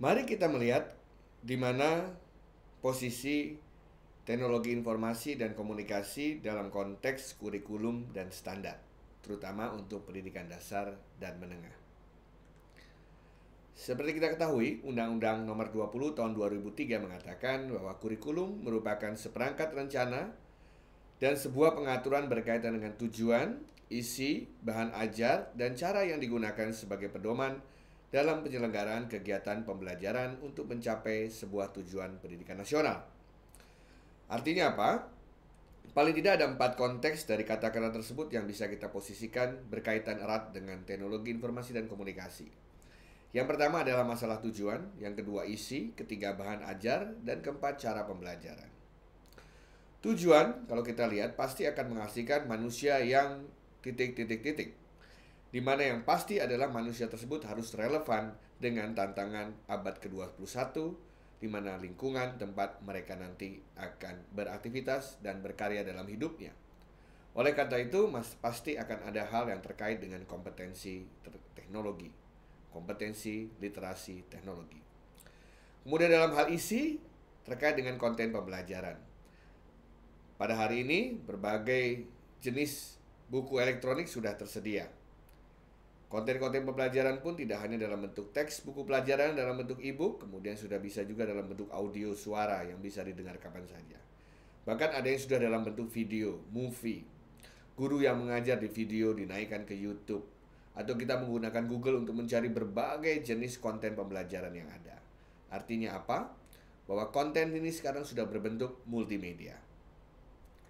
Mari kita melihat di mana posisi teknologi informasi dan komunikasi dalam konteks kurikulum dan standar, terutama untuk pendidikan dasar dan menengah. Seperti kita ketahui, Undang-Undang Nomor 20 Tahun 2003 mengatakan bahwa kurikulum merupakan seperangkat rencana dan sebuah pengaturan berkaitan dengan tujuan, isi, bahan ajar, dan cara yang digunakan sebagai pedoman dalam penyelenggaraan kegiatan pembelajaran untuk mencapai sebuah tujuan pendidikan nasional. Artinya apa? Paling tidak ada empat konteks dari kata-kata tersebut yang bisa kita posisikan berkaitan erat dengan teknologi informasi dan komunikasi. Yang pertama adalah masalah tujuan, yang kedua isi, ketiga bahan ajar, dan keempat cara pembelajaran. Tujuan, kalau kita lihat, pasti akan menghasilkan manusia yang titik-titik-titik di mana yang pasti adalah manusia tersebut harus relevan dengan tantangan abad ke-21, di mana lingkungan tempat mereka nanti akan beraktivitas dan berkarya dalam hidupnya. Oleh karena itu, mas, pasti akan ada hal yang terkait dengan kompetensi teknologi, kompetensi literasi teknologi. Kemudian dalam hal isi, terkait dengan konten pembelajaran. Pada hari ini, berbagai jenis buku elektronik sudah tersedia Konten-konten pembelajaran pun tidak hanya dalam bentuk teks buku pelajaran dalam bentuk e-book, kemudian sudah bisa juga dalam bentuk audio suara yang bisa didengar kapan saja. Bahkan ada yang sudah dalam bentuk video, movie. Guru yang mengajar di video dinaikkan ke YouTube atau kita menggunakan Google untuk mencari berbagai jenis konten pembelajaran yang ada. Artinya apa? Bahwa konten ini sekarang sudah berbentuk multimedia.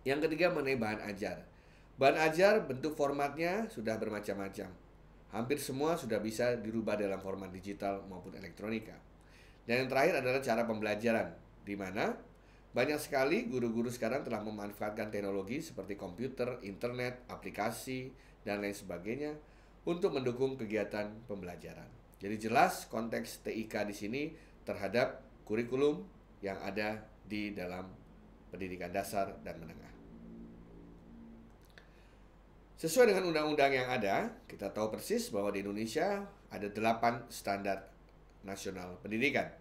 Yang ketiga mengenai bahan ajar. Bahan ajar bentuk formatnya sudah bermacam-macam Hampir semua sudah bisa dirubah dalam format digital maupun elektronika. Dan yang terakhir adalah cara pembelajaran, di mana banyak sekali guru-guru sekarang telah memanfaatkan teknologi seperti komputer, internet, aplikasi, dan lain sebagainya untuk mendukung kegiatan pembelajaran. Jadi jelas konteks TIK di sini terhadap kurikulum yang ada di dalam pendidikan dasar dan menengah. Sesuai dengan undang-undang yang ada, kita tahu persis bahwa di Indonesia ada delapan standar nasional pendidikan,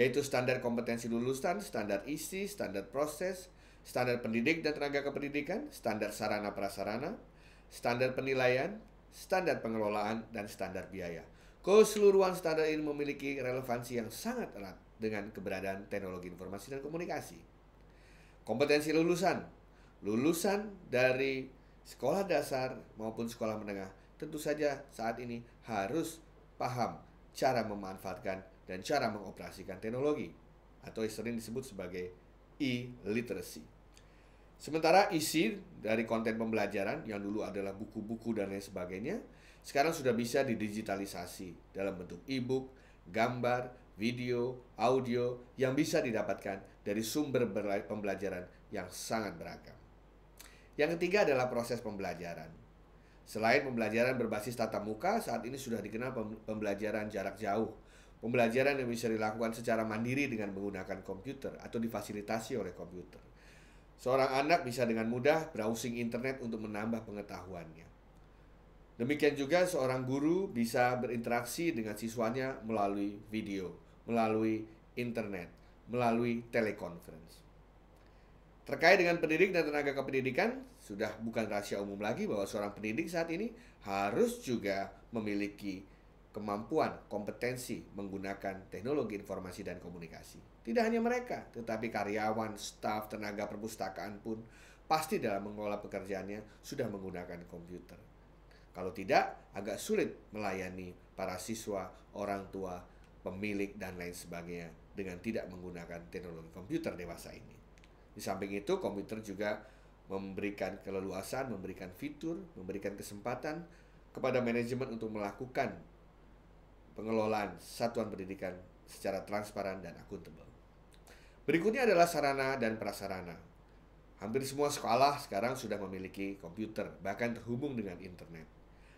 yaitu standar kompetensi lulusan, standar isi, standar proses, standar pendidik dan tenaga kependidikan, standar sarana prasarana, standar penilaian, standar pengelolaan, dan standar biaya. Keseluruhan standar ini memiliki relevansi yang sangat erat dengan keberadaan teknologi informasi dan komunikasi. Kompetensi lulusan. Lulusan dari sekolah dasar maupun sekolah menengah tentu saja saat ini harus paham cara memanfaatkan dan cara mengoperasikan teknologi atau yang sering disebut sebagai e-literacy. Sementara isi dari konten pembelajaran yang dulu adalah buku-buku dan lain sebagainya, sekarang sudah bisa didigitalisasi dalam bentuk e-book, gambar, video, audio yang bisa didapatkan dari sumber pembelajaran yang sangat beragam. Yang ketiga adalah proses pembelajaran. Selain pembelajaran berbasis tatap muka, saat ini sudah dikenal pembelajaran jarak jauh. Pembelajaran yang bisa dilakukan secara mandiri dengan menggunakan komputer atau difasilitasi oleh komputer. Seorang anak bisa dengan mudah browsing internet untuk menambah pengetahuannya. Demikian juga seorang guru bisa berinteraksi dengan siswanya melalui video, melalui internet, melalui telekonferensi. Terkait dengan pendidik dan tenaga kependidikan, sudah bukan rahasia umum lagi bahwa seorang pendidik saat ini harus juga memiliki kemampuan, kompetensi menggunakan teknologi informasi dan komunikasi. Tidak hanya mereka, tetapi karyawan, staf, tenaga perpustakaan pun pasti dalam mengelola pekerjaannya sudah menggunakan komputer. Kalau tidak, agak sulit melayani para siswa, orang tua, pemilik, dan lain sebagainya dengan tidak menggunakan teknologi komputer dewasa ini. Di samping itu, komputer juga memberikan keleluasan, memberikan fitur, memberikan kesempatan kepada manajemen untuk melakukan pengelolaan satuan pendidikan secara transparan dan akuntabel. Berikutnya adalah sarana dan prasarana. Hampir semua sekolah sekarang sudah memiliki komputer, bahkan terhubung dengan internet.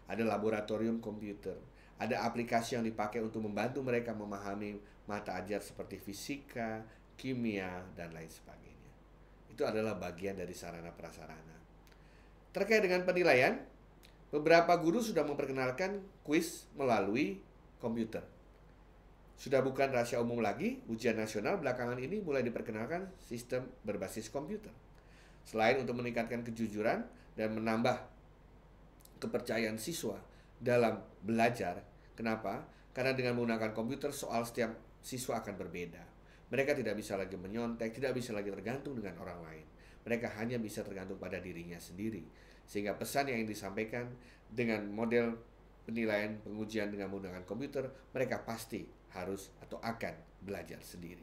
Ada laboratorium komputer, ada aplikasi yang dipakai untuk membantu mereka memahami mata ajar seperti fisika, kimia, dan lain sebagainya itu adalah bagian dari sarana prasarana. Terkait dengan penilaian, beberapa guru sudah memperkenalkan kuis melalui komputer. Sudah bukan rahasia umum lagi, ujian nasional belakangan ini mulai diperkenalkan sistem berbasis komputer. Selain untuk meningkatkan kejujuran dan menambah kepercayaan siswa dalam belajar, kenapa? Karena dengan menggunakan komputer soal setiap siswa akan berbeda mereka tidak bisa lagi menyontek, tidak bisa lagi tergantung dengan orang lain. Mereka hanya bisa tergantung pada dirinya sendiri. Sehingga pesan yang disampaikan dengan model penilaian pengujian dengan menggunakan komputer, mereka pasti harus atau akan belajar sendiri.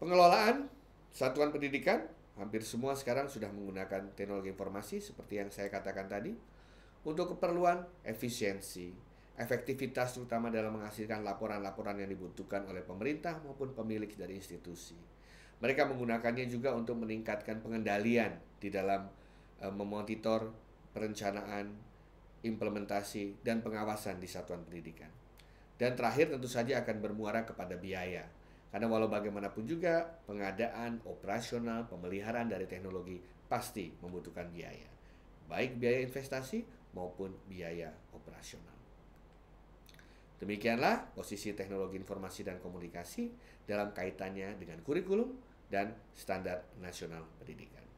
Pengelolaan satuan pendidikan hampir semua sekarang sudah menggunakan teknologi informasi seperti yang saya katakan tadi untuk keperluan efisiensi, efektivitas terutama dalam menghasilkan laporan-laporan yang dibutuhkan oleh pemerintah maupun pemilik dari institusi. Mereka menggunakannya juga untuk meningkatkan pengendalian di dalam e, memonitor perencanaan, implementasi, dan pengawasan di satuan pendidikan. Dan terakhir tentu saja akan bermuara kepada biaya. Karena walau bagaimanapun juga pengadaan, operasional, pemeliharaan dari teknologi pasti membutuhkan biaya. Baik biaya investasi maupun biaya operasional. Demikianlah posisi teknologi informasi dan komunikasi dalam kaitannya dengan kurikulum dan standar nasional pendidikan.